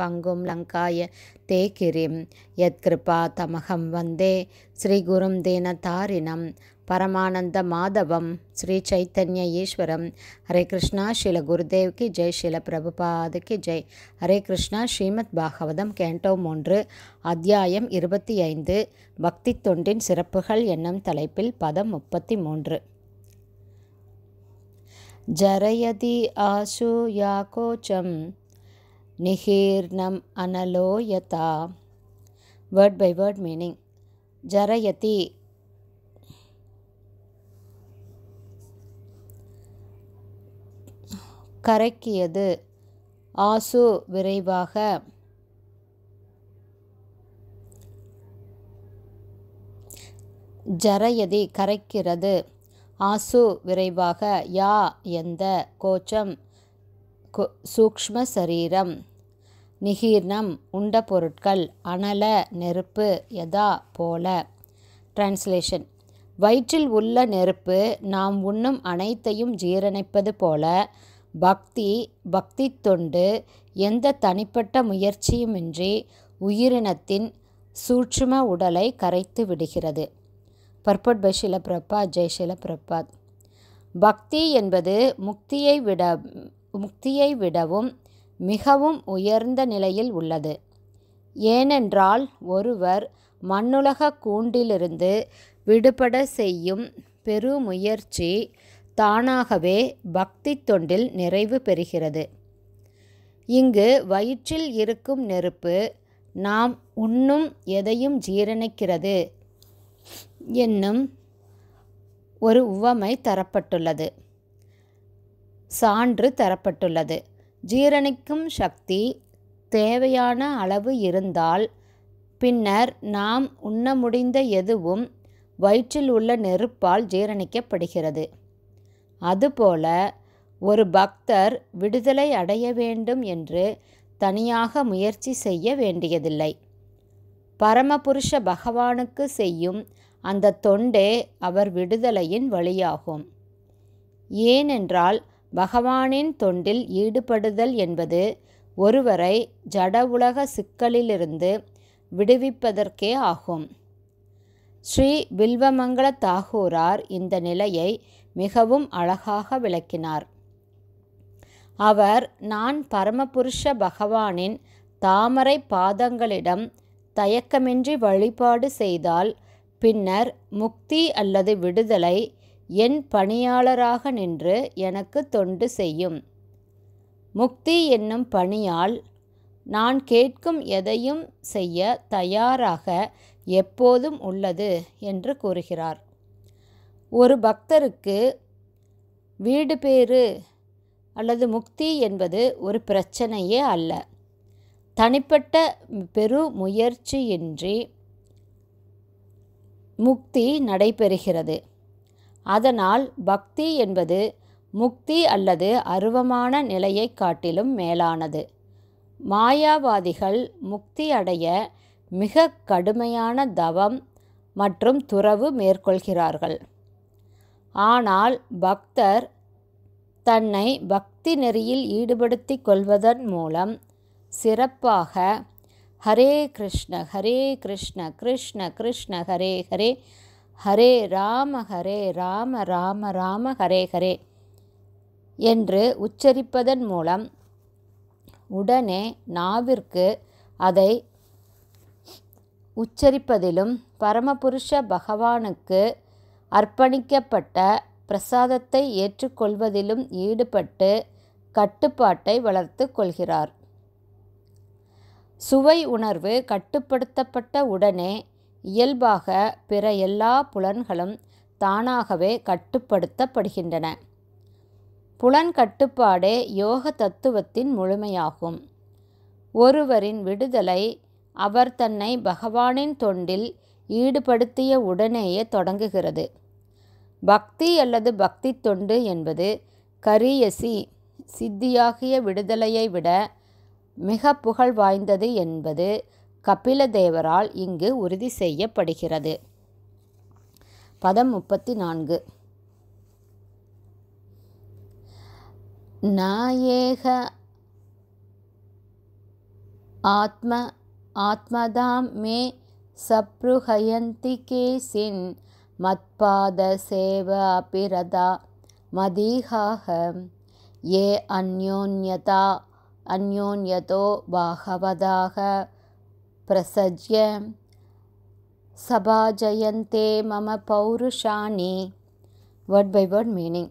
பங்கும் லங்காய தேகிரிம் யத்கிருபா தமகம் வந்தே ஸ்ரீகுரும் தாரினம் பரமானந்த மாதவம் ஸ்ரீ சைத்தன்ய ஈஸ்வரம் ஹரே கிருஷ்ணா ஷீல குருதேவ் கி ஜெய் ஷில பிரபுபாது கி ஜெய் ஹரே கிருஷ்ணா ஸ்ரீமத் பாகவதம் கேண்டோ மூன்று அத்தியாயம் இருபத்தி ஐந்து பக்தி தொண்டின் சிறப்புகள் என்னும் தலைப்பில் பதம் முப்பத்தி மூன்று ஜரயதி ஆசு யாகோச்சம் நிகீர்ணம் அனலோயதா வேர்ட் பை வேர்ட் மீனிங் ஜரயதி கரைக்கியது ஆசு விரைவாக ஜரயதி கரைக்கிறது ஆசு விரைவாக யா எந்த கோச்சம் சூக்ம சரீரம் நிகீர்ணம் உண்ட பொருட்கள் அனல நெருப்பு எதா போல டிரான்ஸ்லேஷன் வயிற்றில் உள்ள நெருப்பு நாம் உண்ணும் அனைத்தையும் ஜீரணிப்பது போல பக்தி பக்தி தொண்டு எந்த தனிப்பட்ட முயற்சியுமின்றி உயிரினத்தின் சூட்சும உடலை கரைத்து விடுகிறது பர்பட் பஷில பிரபா பிரபாத் பிரபாத் பக்தி என்பது முக்தியை விட முக்தியை விடவும் மிகவும் உயர்ந்த நிலையில் உள்ளது ஏனென்றால் ஒருவர் மண்ணுலக கூண்டிலிருந்து விடுபட செய்யும் பெருமுயற்சி தானாகவே பக்தி தொண்டில் நிறைவு பெறுகிறது இங்கு வயிற்றில் இருக்கும் நெருப்பு நாம் உண்ணும் எதையும் ஜீரணிக்கிறது என்னும் ஒரு உவமை தரப்பட்டுள்ளது சான்று தரப்பட்டுள்ளது ஜீரணிக்கும் சக்தி தேவையான அளவு இருந்தால் பின்னர் நாம் உண்ண முடிந்த எதுவும் வயிற்றில் உள்ள நெருப்பால் ஜீரணிக்கப்படுகிறது அதுபோல ஒரு பக்தர் விடுதலை அடைய வேண்டும் என்று தனியாக முயற்சி செய்ய வேண்டியதில்லை பரமபுருஷ பகவானுக்கு செய்யும் அந்த தொண்டே அவர் விடுதலையின் வழியாகும் ஏனென்றால் பகவானின் தொண்டில் ஈடுபடுதல் என்பது ஒருவரை ஜட உலக சிக்கலிலிருந்து விடுவிப்பதற்கே ஆகும் ஸ்ரீ வில்வமங்கள தாகூரார் இந்த நிலையை மிகவும் அழகாக விளக்கினார் அவர் நான் பரமபுருஷ பகவானின் தாமரை பாதங்களிடம் தயக்கமின்றி வழிபாடு செய்தால் பின்னர் முக்தி அல்லது விடுதலை என் பணியாளராக நின்று எனக்கு தொண்டு செய்யும் முக்தி என்னும் பணியால் நான் கேட்கும் எதையும் செய்ய தயாராக எப்போதும் உள்ளது என்று கூறுகிறார் ஒரு பக்தருக்கு வீடு பேறு அல்லது முக்தி என்பது ஒரு பிரச்சனையே அல்ல தனிப்பட்ட பெரு முயற்சியின்றி முக்தி நடைபெறுகிறது அதனால் பக்தி என்பது முக்தி அல்லது அருவமான நிலையை காட்டிலும் மேலானது மாயாவாதிகள் முக்தி அடைய மிக கடுமையான தவம் மற்றும் துறவு மேற்கொள்கிறார்கள் ஆனால் பக்தர் தன்னை பக்தி நெறியில் ஈடுபடுத்தி கொள்வதன் மூலம் சிறப்பாக ஹரே கிருஷ்ண ஹரே கிருஷ்ண கிருஷ்ண கிருஷ்ண ஹரே ஹரே ஹரே ராம ஹரே ராம ராம ராம ஹரே ஹரே என்று உச்சரிப்பதன் மூலம் உடனே நாவிற்கு அதை உச்சரிப்பதிலும் பரமபுருஷ பகவானுக்கு அர்ப்பணிக்கப்பட்ட பிரசாதத்தை ஏற்றுக்கொள்வதிலும் ஈடுபட்டு கட்டுப்பாட்டை வளர்த்து கொள்கிறார் சுவை உணர்வு கட்டுப்படுத்தப்பட்ட உடனே இயல்பாக பிற எல்லா புலன்களும் தானாகவே கட்டுப்படுத்தப்படுகின்றன புலன் கட்டுப்பாடே யோக தத்துவத்தின் முழுமையாகும் ஒருவரின் விடுதலை அவர் தன்னை பகவானின் தொண்டில் ஈடுபடுத்திய உடனேயே தொடங்குகிறது பக்தி அல்லது பக்தி தொண்டு என்பது கரியசி சித்தியாகிய விடுதலையை விட மிக புகழ் வாய்ந்தது என்பது கபிலதேவரால் இங்கு உறுதி செய்யப்படுகிறது பதம் முப்பத்தி நான்கு நாயேக ஆத்ம ஆத்மதாம் மே சப்ருஹயந்தி கேசின் மத்பாத சேவாபிரதா மதீகாக ஏ அந்யோன்யதா அந்யோன்யதோ பாகவதாக சபா சபாஜயந்தே மம பௌருஷாணி வேர்ட் பை வேர்ட் மீனிங்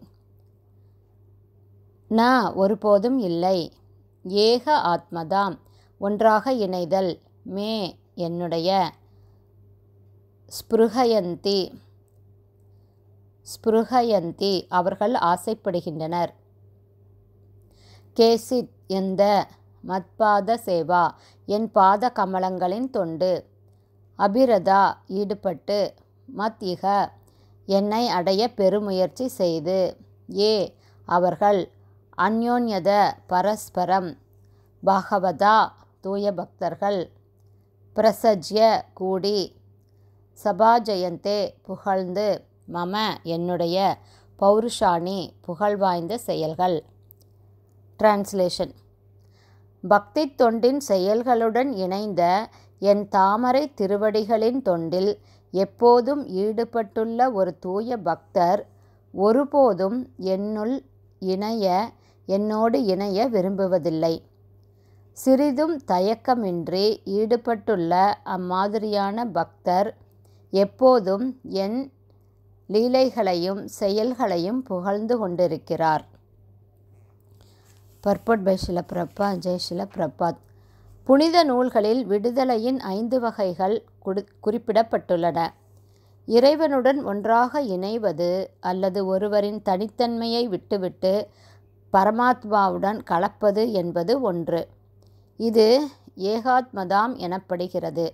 நான் ஒருபோதும் இல்லை ஏக ஆத்மதாம் ஒன்றாக இணைதல் மே என்னுடைய ஸ்பிருகயந்தி ஸ்பிருகயந்தி அவர்கள் ஆசைப்படுகின்றனர் கேசித் எந்த மத்பாத சேவா என் பாத கமலங்களின் தொண்டு அபிரதா ஈடுபட்டு மத் இக என்னை அடைய பெருமுயற்சி செய்து ஏ அவர்கள் அந்யோன்யத பரஸ்பரம் பகவதா தூய பக்தர்கள் பிரசஜ்ய கூடி சபாஜயந்தே புகழ்ந்து மம என்னுடைய பௌருஷாணி புகழ்வாய்ந்த செயல்கள் டிரான்ஸ்லேஷன் பக்தி தொண்டின் செயல்களுடன் இணைந்த என் தாமரை திருவடிகளின் தொண்டில் எப்போதும் ஈடுபட்டுள்ள ஒரு தூய பக்தர் ஒருபோதும் என்னுள் இணைய என்னோடு இணைய விரும்புவதில்லை சிறிதும் தயக்கமின்றி ஈடுபட்டுள்ள அம்மாதிரியான பக்தர் எப்போதும் என் லீலைகளையும் செயல்களையும் புகழ்ந்து கொண்டிருக்கிறார் பர்பட் பை ஷில பிரபா ஜெய்ஷில பிரபாத் புனித நூல்களில் விடுதலையின் ஐந்து வகைகள் குறிப்பிடப்பட்டுள்ளன இறைவனுடன் ஒன்றாக இணைவது அல்லது ஒருவரின் தனித்தன்மையை விட்டுவிட்டு பரமாத்மாவுடன் கலப்பது என்பது ஒன்று இது ஏகாத்மதாம் எனப்படுகிறது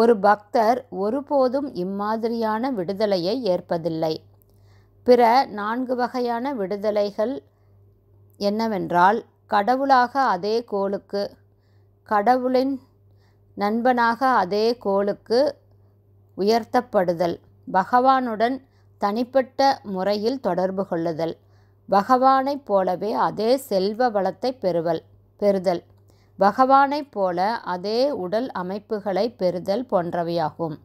ஒரு பக்தர் ஒருபோதும் இம்மாதிரியான விடுதலையை ஏற்பதில்லை பிற நான்கு வகையான விடுதலைகள் என்னவென்றால் கடவுளாக அதே கோளுக்கு கடவுளின் நண்பனாக அதே கோளுக்கு உயர்த்தப்படுதல் பகவானுடன் தனிப்பட்ட முறையில் தொடர்பு கொள்ளுதல் பகவானைப் போலவே அதே செல்வ வளத்தை பெறுவல் பெறுதல் பகவானைப் போல அதே உடல் அமைப்புகளை பெறுதல் போன்றவையாகும்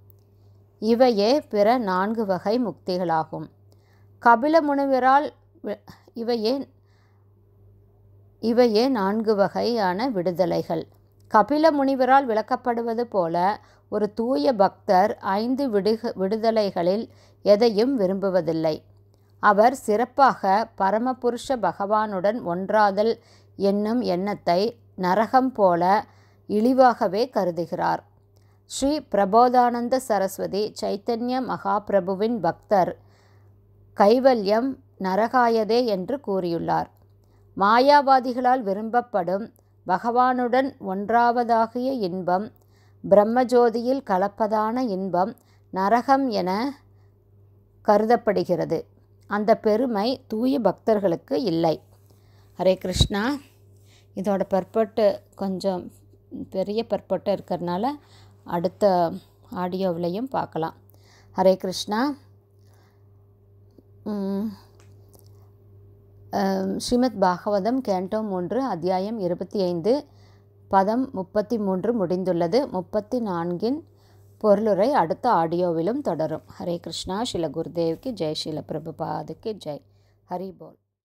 இவையே பிற நான்கு வகை முக்திகளாகும் கபில முனிவரால் இவையே இவையே நான்கு வகையான விடுதலைகள் கபில முனிவரால் விளக்கப்படுவது போல ஒரு தூய பக்தர் ஐந்து விடுக விடுதலைகளில் எதையும் விரும்புவதில்லை அவர் சிறப்பாக பரமபுருஷ பகவானுடன் ஒன்றாதல் என்னும் எண்ணத்தை நரகம் போல இழிவாகவே கருதுகிறார் ஸ்ரீ பிரபோதானந்த சரஸ்வதி சைத்தன்ய மகாபிரபுவின் பக்தர் கைவல்யம் நரகாயதே என்று கூறியுள்ளார் மாயாவாதிகளால் விரும்பப்படும் பகவானுடன் ஒன்றாவதாகிய இன்பம் பிரம்மஜோதியில் கலப்பதான இன்பம் நரகம் என கருதப்படுகிறது அந்த பெருமை தூய பக்தர்களுக்கு இல்லை ஹரே கிருஷ்ணா இதோட பற்பட்டு கொஞ்சம் பெரிய பற்பட்டு இருக்கிறதுனால அடுத்த ஆடியோவிலையும் பார்க்கலாம் ஹரே கிருஷ்ணா ஸ்ரீமத் பாகவதம் கேண்டோம் ஒன்று அத்தியாயம் இருபத்தி ஐந்து பதம் முப்பத்தி மூன்று முடிந்துள்ளது முப்பத்தி நான்கின் பொருளுரை அடுத்த ஆடியோவிலும் தொடரும் ஹரே கிருஷ்ணா ஸ்ரீல குருதேவ்க்கு ஜெய் ஸ்ரீல பிரபுபாதுக்கு ஜெய் ஹரி போல்